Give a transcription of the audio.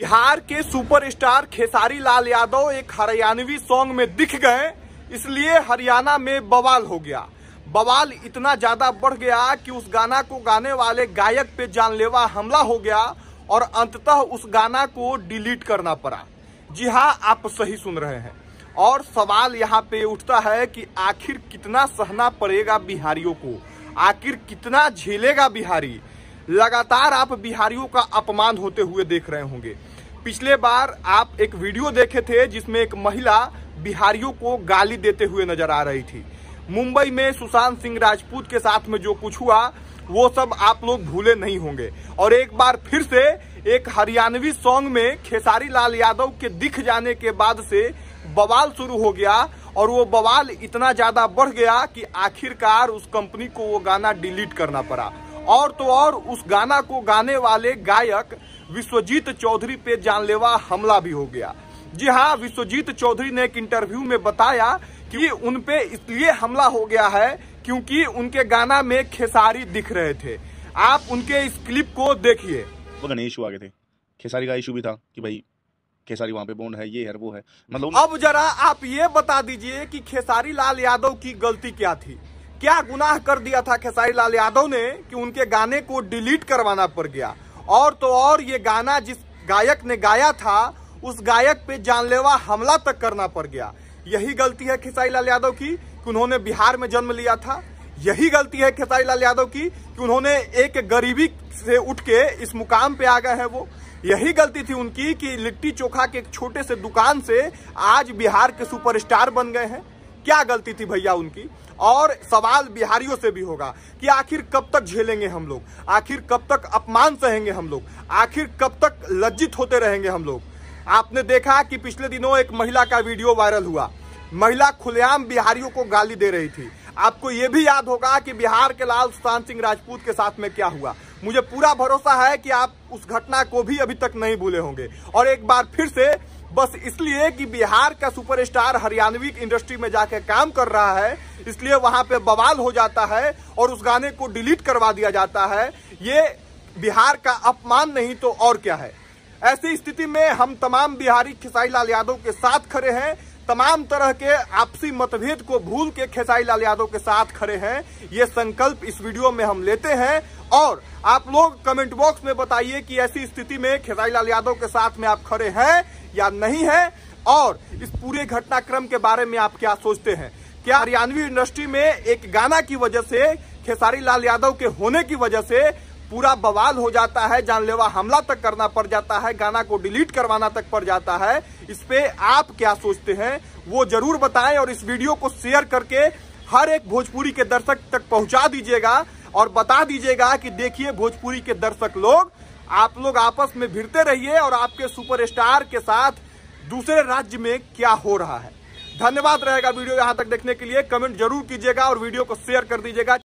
बिहार के सुपरस्टार खेसारी लाल यादव एक हरियाणवी सॉन्ग में दिख गए इसलिए हरियाणा में बवाल हो गया बवाल इतना ज्यादा बढ़ गया कि उस गाना को गाने वाले गायक पे जानलेवा हमला हो गया और अंततः उस गाना को डिलीट करना पड़ा जी हाँ आप सही सुन रहे हैं और सवाल यहाँ पे उठता है कि आखिर कितना सहना पड़ेगा बिहारियों को आखिर कितना झेलेगा बिहारी लगातार आप बिहारियों का अपमान होते हुए देख रहे होंगे पिछले बार आप एक वीडियो देखे थे जिसमें एक महिला बिहारियों को गाली देते हुए नजर आ रही थी मुंबई में सुशांत सिंह राजपूत के साथ में जो कुछ हुआ वो सब आप लोग भूले नहीं होंगे और एक बार फिर से एक हरियाणवी सॉन्ग में खेसारी लाल यादव के दिख जाने के बाद से बवाल शुरू हो गया और वो बवाल इतना ज्यादा बढ़ गया कि आखिरकार उस कंपनी को वो गाना डिलीट करना पड़ा और तो और उस गाना को गाने वाले गायक विश्वजीत चौधरी पे जानलेवा हमला भी हो गया जी हाँ विश्वजीत चौधरी ने एक इंटरव्यू में बताया कि उन पे इसलिए हमला हो गया है क्योंकि उनके गाना में खेसारी दिख रहे थे आप उनके इस क्लिप को देखिए वो गणेश इशू आ गए थे खेसारी का इशू भी था कि भाई खेसारी वहाँ पे बोन है ये है वो है मतलब अब जरा आप ये बता दीजिए कि खेसारी लाल यादव की गलती क्या थी क्या गुनाह कर दिया था खेसारी लाल यादव ने कि उनके गाने को डिलीट करवाना पड़ गया और तो और ये गाना जिस गायक ने गाया था उस गायक पे जानलेवा हमला तक करना पड़ गया यही गलती है खेसारी लाल यादव की कि उन्होंने बिहार में जन्म लिया था यही गलती है खेसारी लाल यादव की कि उन्होंने एक गरीबी से उठ के इस मुकाम पे आ गए हैं वो यही गलती थी उनकी कि लिट्टी चोखा के एक छोटे से दुकान से आज बिहार के सुपरस्टार बन गए हैं क्या गलती थी भैया उनकी और सवाल बिहारियों से भी होगा कि आखिर कब तक झेलेंगे हम लोग आखिर कब तक अपमान सहेंगे हम लोग आखिर कब तक लज्जित होते रहेंगे हम लोग आपने देखा कि पिछले दिनों एक महिला का वीडियो वायरल हुआ महिला खुलेआम बिहारियों को गाली दे रही थी आपको ये भी याद होगा कि बिहार के लाल सुशांत सिंह राजपूत के साथ में क्या हुआ मुझे पूरा भरोसा है कि आप उस घटना को भी अभी तक नहीं भूले होंगे और एक बार फिर से बस इसलिए कि बिहार का सुपरस्टार हरियाणवी इंडस्ट्री में जाकर काम कर रहा है इसलिए वहां पे बवाल हो जाता है और उस गाने को डिलीट करवा दिया जाता है ये बिहार का अपमान नहीं तो और क्या है ऐसी स्थिति में हम तमाम बिहारी खिसाई लाल यादव के साथ खड़े हैं तमाम तरह के आपसी मतभेद को भूल के खेसाई लाल यादव के साथ खड़े हैं ये संकल्प इस वीडियो में हम लेते हैं और आप लोग कमेंट बॉक्स में बताइए कि ऐसी स्थिति में खेसाई लाल यादव के साथ में आप खड़े हैं या नहीं है और इस पूरे घटनाक्रम के बारे में आप क्या सोचते हैं क्या हरियाणवी इंडस्ट्री में एक गाना की वजह से खेसारी लाल यादव के होने की वजह से पूरा बवाल हो जाता है जानलेवा हमला तक करना पड़ जाता है गाना को डिलीट करवाना तक पड़ जाता है इस पे आप क्या सोचते हैं वो जरूर बताएं और इस वीडियो को शेयर करके हर एक भोजपुरी के दर्शक तक पहुंचा दीजिएगा और बता दीजिएगा कि देखिए भोजपुरी के दर्शक लोग आप लोग आपस में भिड़ते रहिए और आपके सुपर के साथ दूसरे राज्य में क्या हो रहा है धन्यवाद रहेगा वीडियो यहाँ तक देखने के लिए कमेंट जरूर कीजिएगा और वीडियो को शेयर कर दीजिएगा